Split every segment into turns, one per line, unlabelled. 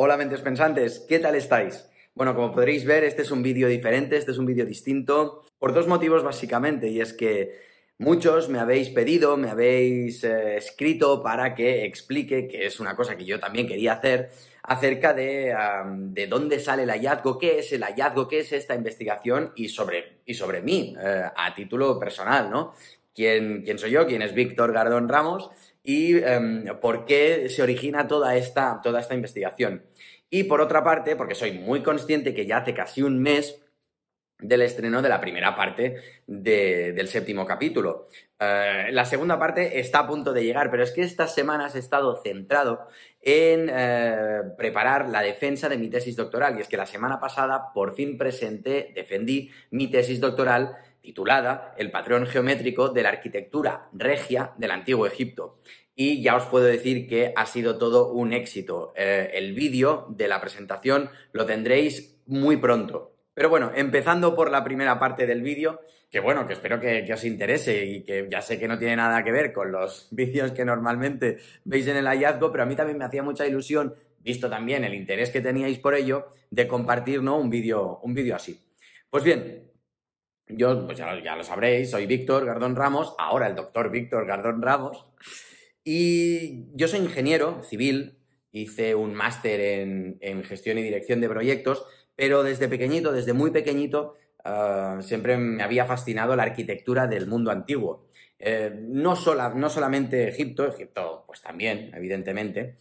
Hola mentes pensantes, ¿qué tal estáis? Bueno, como podréis ver, este es un vídeo diferente, este es un vídeo distinto, por dos motivos básicamente, y es que muchos me habéis pedido, me habéis eh, escrito para que explique, que es una cosa que yo también quería hacer, acerca de, de, dónde sale el hallazgo, qué es el hallazgo, qué es esta investigación y sobre, y sobre mí, eh, a título personal, ¿no? quién, soy yo, quién es Víctor Gardón Ramos y em, por qué se origina toda esta, toda esta investigación. Y por otra parte, porque soy muy consciente que ya hace casi un mes del estreno de la primera parte del séptimo capítulo. Eh, la segunda parte está a punto de llegar, pero es que estas semanas he estado centrado en eh, preparar la defensa de mi tesis doctoral. Y es que la semana pasada por fin presenté, defendí mi tesis doctoral titulada El patrón geométrico de la arquitectura regia del antiguo Egipto. Y ya os puedo decir que ha sido todo un éxito. Eh, el vídeo de la presentación lo tendréis muy pronto pero bueno, empezando por la primera parte del vídeo, que bueno, que espero que, os interese y que ya sé que no tiene nada que ver con los vídeos que normalmente veis en el hallazgo, pero a mí también me hacía mucha ilusión, visto también el interés que teníais por ello, de compartir ¿no? un vídeo un así. Pues bien, yo pues ya, lo sabréis, soy Víctor Gardón Ramos, ahora el doctor Víctor Gardón Ramos, y yo soy ingeniero civil, hice un máster en, en gestión y dirección de proyectos, pero desde pequeñito, desde muy pequeñito, ah, siempre me había fascinado la arquitectura del mundo antiguo. Eh, no, no solamente Egipto, Egipto pues también, evidentemente,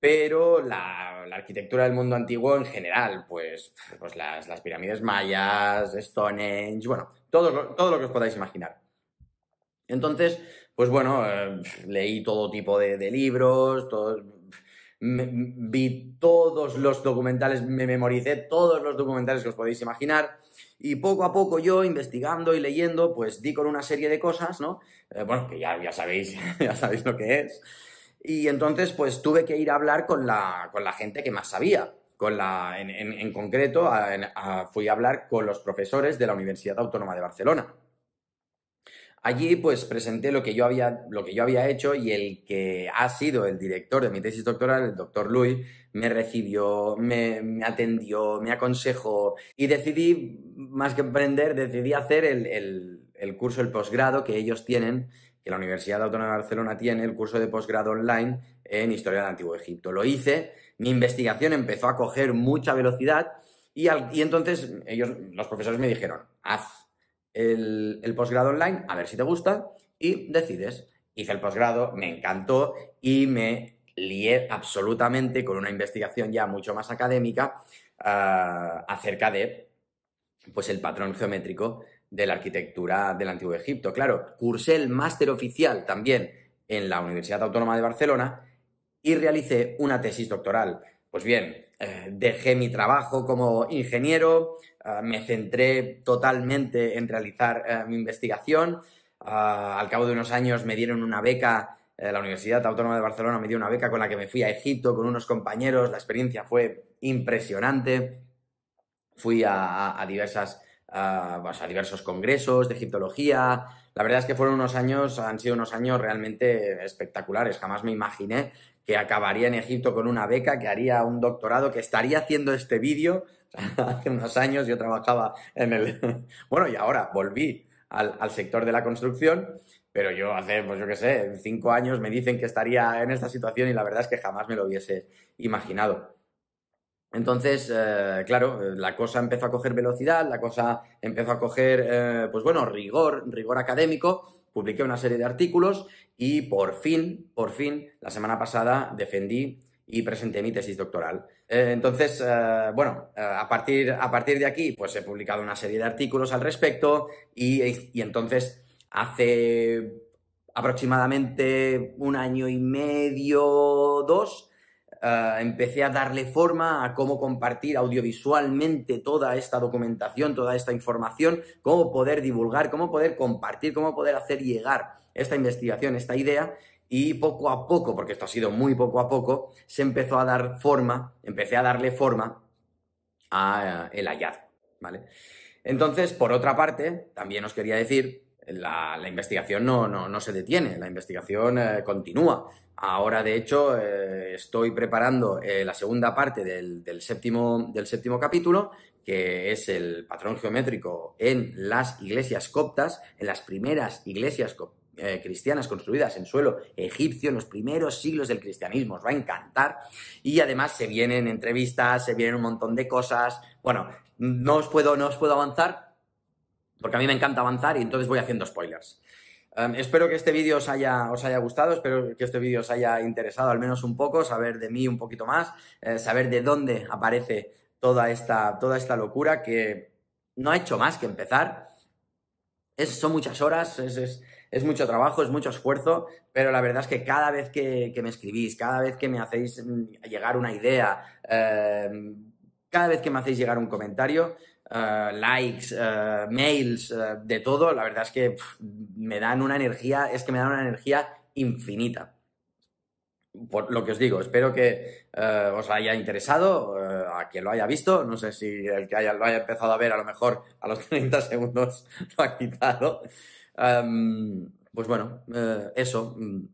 pero la, arquitectura del mundo antiguo en general, pues, pues las, pirámides mayas, Stonehenge, bueno, todo, todo lo que os podáis imaginar. Entonces, pues bueno, eh, leí todo tipo de, libros, todos vi todos los documentales, me memoricé todos los documentales que os podéis imaginar y poco a poco yo investigando y leyendo, pues di con una serie de cosas, ¿no? Eh, bueno, que ya, ya sabéis, ya sabéis lo que es. Y entonces, pues tuve que ir a hablar con la, gente que más sabía. Con la, en, concreto, fui a hablar con los profesores de la Universidad Autónoma de Barcelona. Allí pues presenté lo que yo había, lo que yo había hecho y el que ha sido el director de mi tesis doctoral, el doctor Luis, me recibió, me, atendió, me aconsejó y decidí, más que emprender, decidí hacer el, curso, el posgrado que ellos tienen, que la Universidad Autónoma de Barcelona tiene, el curso de posgrado online en Historia del Antiguo Egipto. Lo hice, mi investigación empezó a coger mucha velocidad y, y entonces ellos, los profesores me dijeron, haz el, posgrado online, a ver si te gusta, y decides. Hice el posgrado, me encantó y me lié absolutamente con una investigación ya mucho más académica ah, acerca de pues el patrón geométrico de la arquitectura del Antiguo Egipto. Claro, cursé el máster oficial también en la Universidad Autónoma de Barcelona y realicé una tesis doctoral. Pues bien, eh, dejé mi trabajo como ingeniero, eh, me centré totalmente en realizar eh, mi investigación. Ah, al cabo de unos años me dieron una beca, la Universidad Autónoma de Barcelona me dio una beca con la que me fui a Egipto con unos compañeros, la experiencia fue impresionante. Fui a, diversas a, diversos congresos de egiptología. La verdad es que fueron unos años, han sido unos años realmente espectaculares. Jamás me imaginé que acabaría en Egipto con una beca, que haría un doctorado, que estaría haciendo este vídeo. Hace unos años yo trabajaba en el... Bueno, y ahora volví al, sector de la construcción, pero yo hace, pues yo qué sé, cinco años me dicen que estaría en esta situación y la verdad es que jamás me lo hubiese imaginado. Entonces, eh, claro, la cosa empezó a coger velocidad, la cosa empezó a coger, eh, pues bueno, rigor, rigor académico, publiqué una serie de artículos y por fin, por fin, la semana pasada defendí y presenté mi tesis doctoral. Eh, entonces, eh, bueno, eh, a, partir, a partir de aquí, pues he publicado una serie de artículos al respecto y, y entonces hace aproximadamente un año y medio, dos, eh, empecé a darle forma a cómo compartir audiovisualmente toda esta documentación, toda esta información, cómo poder divulgar, cómo poder compartir, cómo poder hacer llegar esta investigación, esta idea. Y poco a poco, porque esto ha sido muy poco a poco, se empezó a dar forma, empecé a darle forma al eh, hallazgo, ¿vale? Entonces, por otra parte, también os quería decir la, investigación no, se detiene, la investigación eh, continúa. Ahora, de hecho, eh, estoy preparando eh, la segunda parte del, séptimo, del séptimo capítulo, que es el patrón geométrico en las iglesias coptas, en las primeras iglesias cristianas construidas en suelo egipcio en los primeros siglos del cristianismo. Os va a encantar. Y además se vienen entrevistas, se vienen un montón de cosas. Bueno, no os puedo, no os puedo avanzar, porque a mí me encanta avanzar y entonces voy haciendo spoilers. Em, espero que este vídeo os haya, os haya gustado, espero que este vídeo os haya interesado al menos un poco, saber de mí un poquito más, eh, saber de dónde aparece toda esta, toda esta locura que no ha hecho más que empezar. son muchas horas, es, mucho trabajo, es mucho esfuerzo, pero la verdad es que cada vez que, me escribís, cada vez que me hacéis mm, llegar una idea, em, cada vez que me hacéis llegar un comentario, eh, likes, eh, mails, eh, de todo, la verdad es que me dan una energía, es que me dan una energía infinita. Por lo que os digo, espero que os haya interesado, a quien lo haya visto, no sé si el que haya, lo haya empezado a ver a lo mejor a los 30 segundos lo ha quitado. Em, pues bueno, eso. Mm.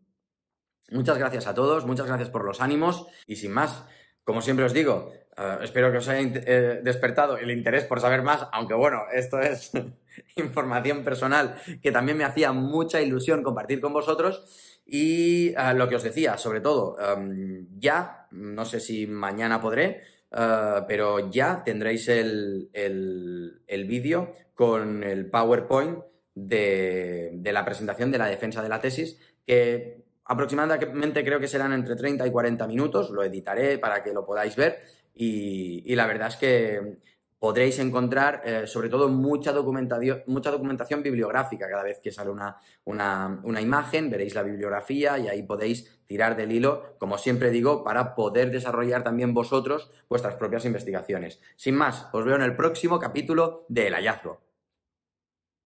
Muchas gracias a todos, muchas gracias por los ánimos y sin más, como siempre os digo, eh, espero que os haya eh, despertado el interés por saber más, aunque bueno, esto es información personal que también me hacía mucha ilusión compartir con vosotros. Y eh, lo que os decía, sobre todo, em, ya, no sé si mañana podré, pero ya tendréis el, vídeo con el PowerPoint de, de, la presentación de la defensa de la tesis, que aproximadamente creo que serán entre 30 y 40 minutos, lo editaré para que lo podáis ver y, la verdad es que podréis encontrar eh, sobre todo mucha documentación, mucha documentación bibliográfica cada vez que sale una, una, una, imagen, veréis la bibliografía y ahí podéis tirar del hilo, como siempre digo, para poder desarrollar también vosotros vuestras propias investigaciones. Sin más, os veo en el próximo capítulo del hallazgo.